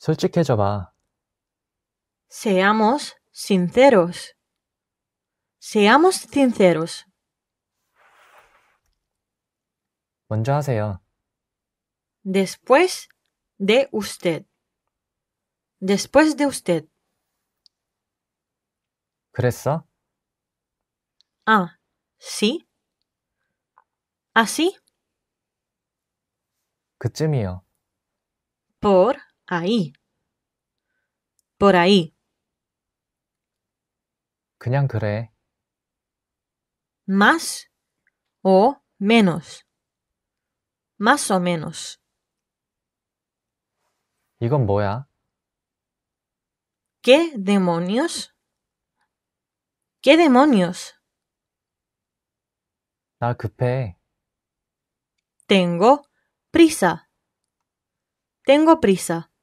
솔직해져 봐. Seamos sinceros. Seamos sinceros. 먼저 하세요. Después de usted. Después de usted. 그랬어? Ah, sí. ¿Así? 그쯤이요. Por ahí. Por ahí. Más o menos. Más o menos. 이건 ¿Qué demonios? ¿Qué demonios? Tengo prisa. Tengo prisa.